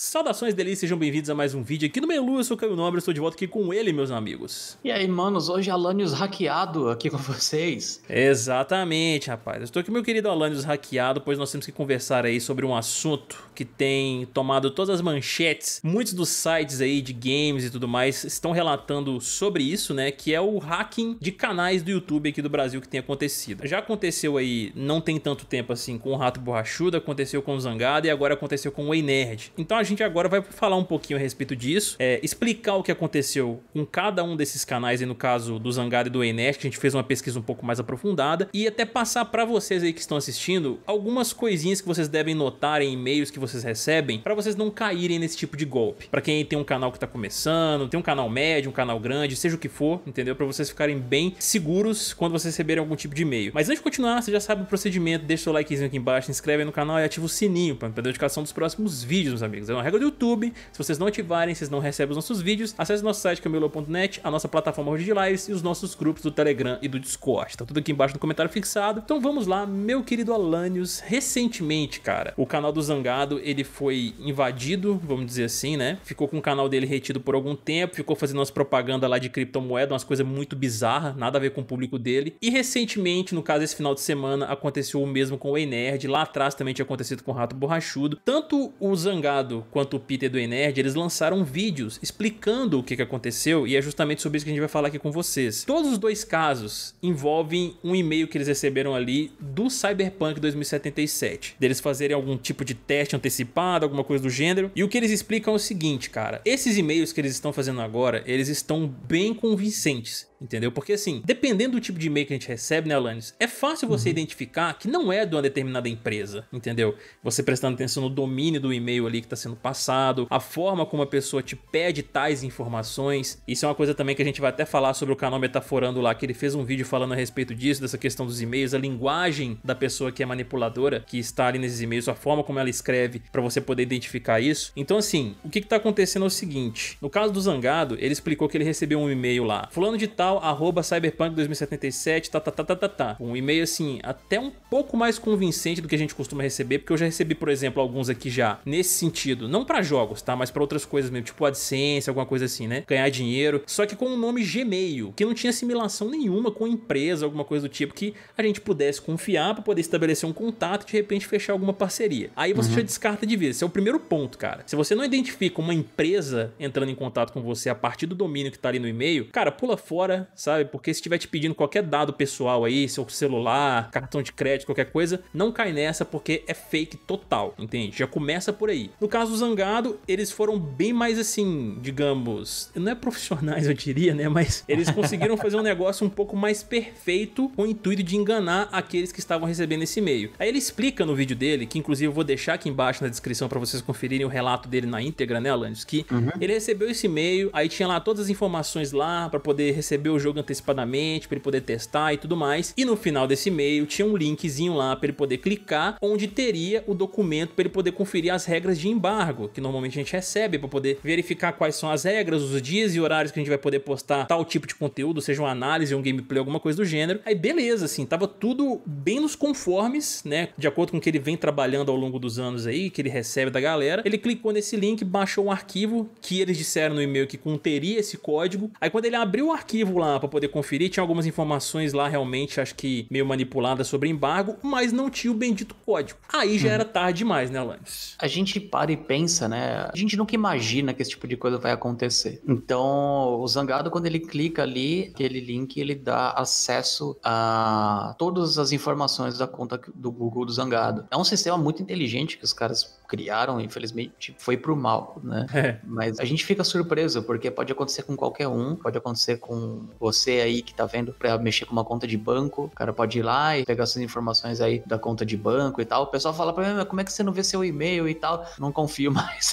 Saudações delícias, sejam bem-vindos a mais um vídeo aqui no Melu, eu sou o Caio Nobre, estou de volta aqui com ele, meus amigos. E aí, manos, hoje é Alanios hackeado aqui com vocês. Exatamente, rapaz. Eu estou aqui, meu querido Alanios hackeado, pois nós temos que conversar aí sobre um assunto que tem tomado todas as manchetes. Muitos dos sites aí de games e tudo mais estão relatando sobre isso, né, que é o hacking de canais do YouTube aqui do Brasil que tem acontecido. Já aconteceu aí, não tem tanto tempo assim, com o Rato Borrachudo, aconteceu com o Zangado e agora aconteceu com o Ei Nerd. Então a gente agora vai falar um pouquinho a respeito disso, é, explicar o que aconteceu com cada um desses canais, e no caso do Zangado e do Enes, que a gente fez uma pesquisa um pouco mais aprofundada, e até passar para vocês aí que estão assistindo algumas coisinhas que vocês devem notar em e-mails que vocês recebem, para vocês não caírem nesse tipo de golpe. Para quem tem um canal que tá começando, tem um canal médio, um canal grande, seja o que for, entendeu? Para vocês ficarem bem seguros quando vocês receberem algum tipo de e-mail. Mas antes de continuar, você já sabe o procedimento, deixa o likezinho aqui embaixo, se inscreve aí no canal e ativa o sininho para não perder a notificação dos próximos vídeos, meus amigos. É uma regra do YouTube. Se vocês não ativarem, vocês não recebem os nossos vídeos. Acesse nosso site camelo.net, a nossa plataforma de lives e os nossos grupos do Telegram e do Discord. Tá tudo aqui embaixo no comentário fixado. Então vamos lá, meu querido Alanios. Recentemente, cara, o canal do Zangado, ele foi invadido, vamos dizer assim, né? Ficou com o canal dele retido por algum tempo, ficou fazendo umas propagandas lá de criptomoeda, umas coisas muito bizarras, nada a ver com o público dele. E recentemente, no caso esse final de semana, aconteceu o mesmo com o Ei Nerd. Lá atrás também tinha acontecido com o Rato Borrachudo. Tanto o Zangado quanto o Peter do Nerd, eles lançaram vídeos explicando o que, que aconteceu e é justamente sobre isso que a gente vai falar aqui com vocês. Todos os dois casos envolvem um e-mail que eles receberam ali do Cyberpunk 2077, deles fazerem algum tipo de teste antecipado, alguma coisa do gênero. E o que eles explicam é o seguinte, cara: esses e-mails que eles estão fazendo agora, eles estão bem convincentes. Entendeu? Porque assim, dependendo do tipo de e-mail que a gente recebe, né, Alanis, é fácil você uhum. identificar que não é de uma determinada empresa, entendeu? Você prestando atenção no domínio do e-mail ali que está sendo passado, a forma como a pessoa te pede tais informações. Isso é uma coisa também que a gente vai até falar sobre o canal Metaforando lá, que ele fez um vídeo falando a respeito disso, dessa questão dos e-mails, a linguagem da pessoa que é manipuladora, que está ali nesses e-mails, a forma como ela escreve, para você poder identificar isso. Então, assim, o que, está acontecendo é o seguinte: no caso do Zangado, ele explicou que ele recebeu um e-mail lá, fulano de tal tal, arroba cyberpunk 2077, tá, tá, tá, tá, tá, tá. Um e-mail assim, até um pouco mais convincente do que a gente costuma receber, porque eu já recebi, por exemplo, alguns aqui já nesse sentido. Não para jogos, tá? Mas para outras coisas mesmo, tipo AdSense, alguma coisa assim, né? Ganhar dinheiro. Só que com o um nome Gmail, que não tinha assimilação nenhuma com empresa, alguma coisa do tipo, que a gente pudesse confiar para poder estabelecer um contato e de repente fechar alguma parceria. Aí você uhum. já descarta de vez. Esse é o primeiro ponto, cara. Se você não identifica uma empresa entrando em contato com você a partir do domínio que tá ali no e-mail, cara, pula fora sabe? Porque se estiver te pedindo qualquer dado pessoal aí, seu celular, cartão de crédito, qualquer coisa, não cai nessa porque é fake total, entende? Já começa por aí. No caso do Zangado, eles foram bem mais assim, digamos, não é profissionais eu diria, né? Mas eles conseguiram fazer um negócio um pouco mais perfeito com o intuito de enganar aqueles que estavam recebendo esse e-mail. Aí ele explica no vídeo dele, que inclusive eu vou deixar aqui embaixo na descrição para vocês conferirem o relato dele na íntegra, né, Landis? Que uhum. ele recebeu esse e-mail, aí tinha lá todas as informações lá para poder receber receber o jogo antecipadamente para ele poder testar e tudo mais. E no final desse e-mail tinha um linkzinho lá para ele poder clicar, onde teria o documento para ele poder conferir as regras de embargo, que normalmente a gente recebe para poder verificar quais são as regras, os dias e horários que a gente vai poder postar tal tipo de conteúdo, seja uma análise, um gameplay, alguma coisa do gênero. Aí beleza, assim, tava tudo bem nos conformes, né? De acordo com o que ele vem trabalhando ao longo dos anos aí, que ele recebe da galera. Ele clicou nesse link, baixou um arquivo que eles disseram no e-mail que conteria esse código. Aí quando ele abriu o arquivo lá para poder conferir, tinha algumas informações lá realmente, acho que meio manipuladas sobre embargo, mas não tinha o bendito código. Aí já hum. era tarde demais, né, Alanis? A gente para e pensa, né? A gente nunca imagina que esse tipo de coisa vai acontecer. Então, o Zangado, quando ele clica ali, aquele link, ele dá acesso a todas as informações da conta do Google do Zangado. É um sistema muito inteligente que os caras criaram, infelizmente foi pro mal, né? É. Mas a gente fica surpreso, porque pode acontecer com qualquer um, pode acontecer com você aí que tá vendo para mexer com uma conta de banco, o cara pode ir lá e pegar suas informações aí da conta de banco e tal. O pessoal fala para mim, como é que você não vê seu e-mail e tal? Não confio mais.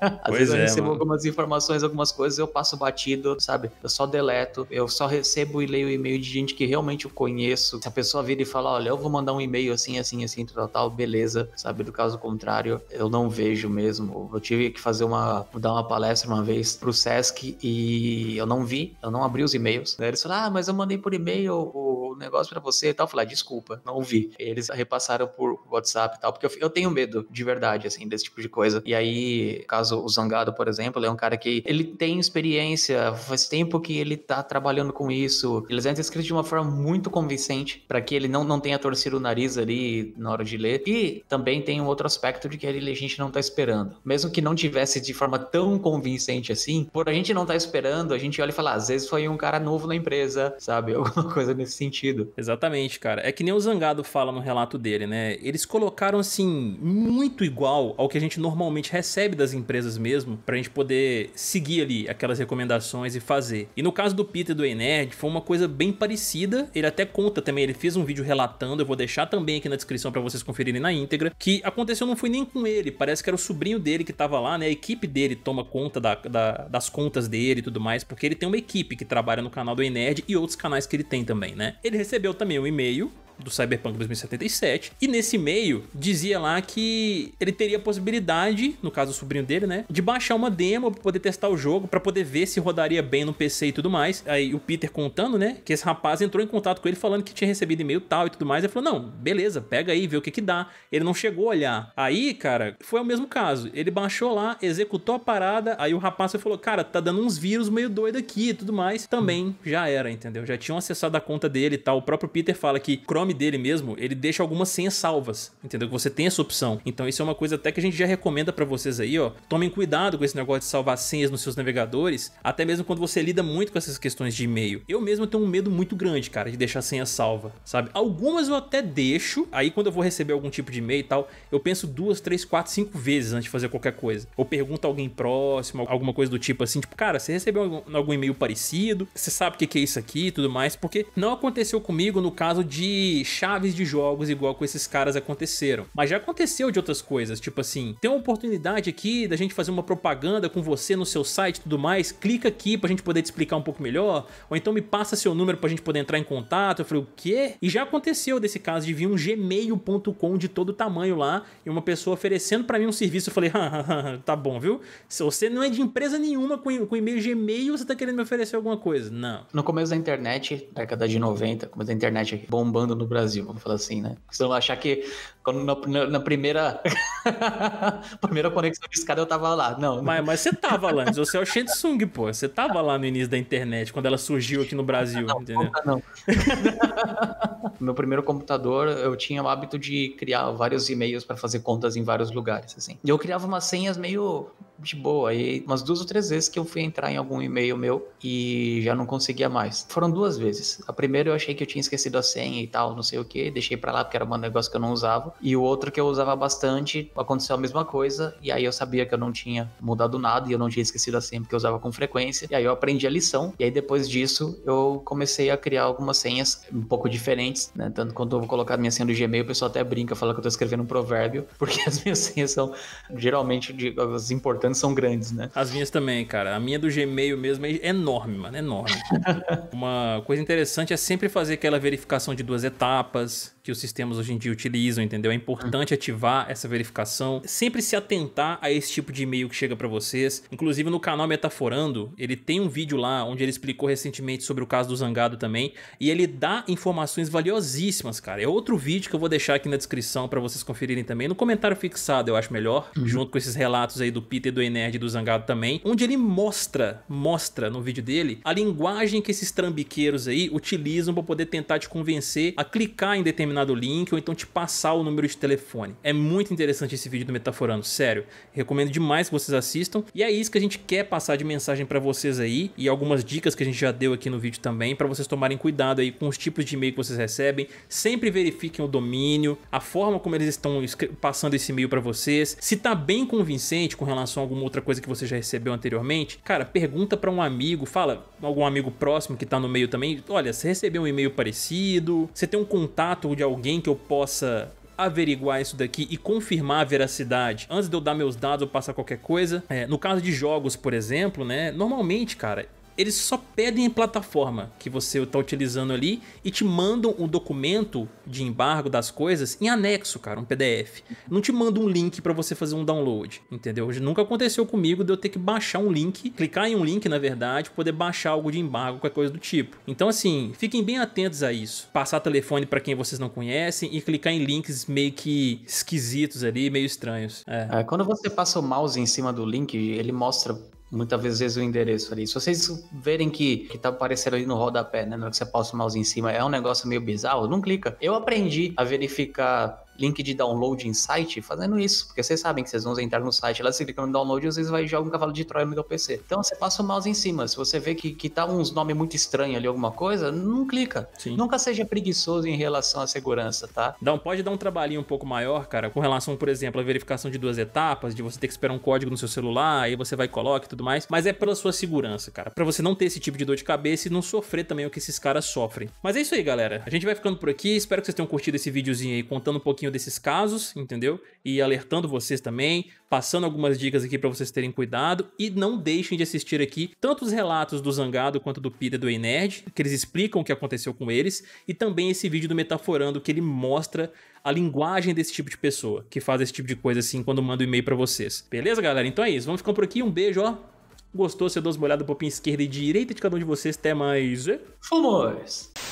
Às pois vezes é, eu recebo mano. algumas informações, algumas coisas, eu passo batido, sabe? Eu só deleto, eu só recebo e leio e-mail de gente que realmente eu conheço. Se a pessoa vira e fala, olha, eu vou mandar um e-mail assim, assim, assim, tal, tal, beleza, sabe? Do caso contrário, eu não vejo mesmo. Eu tive que fazer uma, dar uma palestra uma vez pro Sesc e eu não vi, eu não abri os e e-mails. Né? Eles falaram, ah, mas eu mandei por e-mail o o negócio para você e tal. Eu falei, ah, desculpa, não ouvi. Eles repassaram por WhatsApp e tal, porque eu, eu, tenho medo de verdade, assim, desse tipo de coisa. E aí, caso o Zangado, por exemplo, é um cara que ele tem experiência, faz tempo que ele tá trabalhando com isso. Eles entram escrito de uma forma muito convincente para que ele não, não tenha torcido o nariz ali na hora de ler. E também tem um outro aspecto de que ele, a gente não tá esperando. Mesmo que não tivesse de forma tão convincente assim, por a gente não tá esperando, a gente olha e fala, ah, às vezes foi um cara novo na empresa, sabe? Alguma coisa nesse sentido sentido. Exatamente, cara. É que nem o Zangado fala no relato dele, né? Eles colocaram assim muito igual ao que a gente normalmente recebe das empresas mesmo, pra gente poder seguir ali aquelas recomendações e fazer. E no caso do Peter do Ened foi uma coisa bem parecida. Ele até conta também, ele fez um vídeo relatando, eu vou deixar também aqui na descrição para vocês conferirem na íntegra, que aconteceu não foi nem com ele, parece que era o sobrinho dele que tava lá, né? A equipe dele toma conta da, da, das contas dele e tudo mais, porque ele tem uma equipe que trabalha no canal do Ened e outros canais que ele tem também, né? Ele ele recebeu também um e-mail do Cyberpunk 2077. E nesse e-mail dizia lá que ele teria a possibilidade, no caso o sobrinho dele, né, de baixar uma demo para poder testar o jogo, para poder ver se rodaria bem no PC e tudo mais. Aí o Peter contando, né, que esse rapaz entrou em contato com ele falando que tinha recebido e-mail tal e tudo mais. Ele falou: "Não, beleza, pega aí, vê o que que dá". Ele não chegou a olhar. Aí, cara, foi o mesmo caso. Ele baixou lá, executou a parada, aí o rapaz falou: "Cara, tá dando uns vírus meio doido aqui e tudo mais". Também já era, entendeu? Já tinham acessado a conta dele e tal. O próprio Peter fala que Chrome nome dele mesmo, ele deixa algumas senhas salvas, entendeu? Que você tem essa opção. Então isso é uma coisa até que a gente já recomenda para vocês aí, ó. Tomem cuidado com esse negócio de salvar senhas nos seus navegadores, até mesmo quando você lida muito com essas questões de e-mail. Eu mesmo tenho um medo muito grande, cara, de deixar a senha salva, sabe? Algumas eu até deixo, aí quando eu vou receber algum tipo de e-mail e tal, eu penso duas, três, quatro, cinco vezes antes de fazer qualquer coisa. Ou pergunto a alguém próximo, alguma coisa do tipo assim, tipo, cara, você recebeu algum, algum e-mail parecido? Você sabe o que, que é isso aqui e tudo mais? Porque não aconteceu comigo no caso de chaves de jogos igual com esses caras aconteceram. Mas já aconteceu de outras coisas, tipo assim, tem uma oportunidade aqui da gente fazer uma propaganda com você no seu site e tudo mais, clica aqui pra gente poder te explicar um pouco melhor, ou então me passa seu número pra gente poder entrar em contato. Eu falei, o quê? E já aconteceu desse caso de vir um gmail.com de todo tamanho lá e uma pessoa oferecendo para mim um serviço. Eu falei, tá bom, viu? Se você não é de empresa nenhuma com, com e-mail Gmail, você tá querendo me oferecer alguma coisa? Não. No começo da internet, década de 90, começo da internet bombando no no Brasil, vamos falar assim, né? Porque não achar que quando na, na primeira primeira conexão de escada eu tava lá. Não. Mas, mas você tava lá você é o Shensung, pô. Você tava lá no início da internet, quando ela surgiu aqui no Brasil, não, entendeu? Não, não. Meu primeiro computador, eu tinha o hábito de criar vários e-mails para fazer contas em vários lugares, assim. E eu criava umas senhas meio de boa. aí umas duas ou três vezes que eu fui entrar em algum e-mail meu e já não conseguia mais. Foram duas vezes. A primeira eu achei que eu tinha esquecido a senha e tal, não sei o que, deixei para lá porque era um negócio que eu não usava. E o outro que eu usava bastante, aconteceu a mesma coisa, e aí eu sabia que eu não tinha mudado nada e eu não tinha esquecido a senha porque eu usava com frequência. E aí eu aprendi a lição, e aí depois disso eu comecei a criar algumas senhas um pouco diferentes, né? Tanto quando eu vou colocar minha senha do Gmail, o pessoal até brinca, fala que eu tô escrevendo um provérbio, porque as minhas senhas são geralmente as importantes são grandes, né? As minhas também, cara. A minha do Gmail mesmo é enorme, mano, é enorme. Uma coisa interessante é sempre fazer aquela verificação de duas etapas etapas que os sistemas hoje em dia utilizam, entendeu? É importante hum. ativar essa verificação, sempre se atentar a esse tipo de e-mail que chega para vocês. Inclusive no canal Metaforando, ele tem um vídeo lá onde ele explicou recentemente sobre o caso do Zangado também, e ele dá informações valiosíssimas, cara. É outro vídeo que eu vou deixar aqui na descrição para vocês conferirem também, no comentário fixado, eu acho melhor, uhum. junto com esses relatos aí do Peter, do Enerd e do Zangado também, onde ele mostra, mostra no vídeo dele a linguagem que esses trambiqueiros aí utilizam para poder tentar te convencer a clicar em determinado link ou então te passar o número de telefone. É muito interessante esse vídeo do Metaforando, sério. Recomendo demais que vocês assistam. E é isso que a gente quer passar de mensagem para vocês aí e algumas dicas que a gente já deu aqui no vídeo também para vocês tomarem cuidado aí com os tipos de e-mail que vocês recebem. Sempre verifiquem o domínio, a forma como eles estão passando esse e-mail para vocês. Se tá bem convincente com relação a alguma outra coisa que você já recebeu anteriormente, cara, pergunta para um amigo, fala algum amigo próximo que tá no meio também, olha, você recebeu um e-mail parecido, você tem um um contato de alguém que eu possa averiguar isso daqui e confirmar a veracidade antes de eu dar meus dados ou passar qualquer coisa. É, no caso de jogos, por exemplo, né? Normalmente, cara, eles só pedem a plataforma que você está utilizando ali e te mandam o um documento de embargo das coisas em anexo, cara, um PDF. Não te manda um link para você fazer um download, entendeu? Nunca aconteceu comigo de eu ter que baixar um link, clicar em um link, na verdade, poder baixar algo de embargo, qualquer coisa do tipo. Então, assim, fiquem bem atentos a isso. Passar telefone para quem vocês não conhecem e clicar em links meio que esquisitos ali, meio estranhos. É. É, quando você passa o mouse em cima do link, ele mostra muitas vezes o endereço ali. Se vocês verem que, que tá aparecendo ali no rodapé, né? Na hora que você passa o mouse em cima, é um negócio meio bizarro, não clica. Eu aprendi a verificar link de download em site fazendo isso, porque vocês sabem que vocês vão entrar no site, lá você clica no download e às vezes vai jogar um cavalo de Troia no meu PC. Então você passa o mouse em cima, se você vê que, que tá uns nomes muito estranhos ali, alguma coisa, não clica. Sim. Nunca seja preguiçoso em relação à segurança, tá? Não, pode dar um trabalhinho um pouco maior, cara, com relação, por exemplo, à verificação de duas etapas, de você ter que esperar um código no seu celular, aí você vai e coloca e tudo mais, mas é pela sua segurança, cara, para você não ter esse tipo de dor de cabeça e não sofrer também o que esses caras sofrem. Mas é isso aí, galera. A gente vai ficando por aqui, espero que vocês tenham curtido esse videozinho aí, contando um pouquinho pouquinho desses casos, entendeu? E alertando vocês também, passando algumas dicas aqui para vocês terem cuidado e não deixem de assistir aqui tanto os relatos do Zangado quanto do Pida do Enerd, que eles explicam o que aconteceu com eles, e também esse vídeo do Metaforando que ele mostra a linguagem desse tipo de pessoa que faz esse tipo de coisa assim quando manda um e-mail para vocês. Beleza, galera? Então é isso, vamos ficando por aqui, um beijo, ó. Gostou? Você dá uma olhada um esquerda e direita de cada um de vocês. Até mais. Fomos!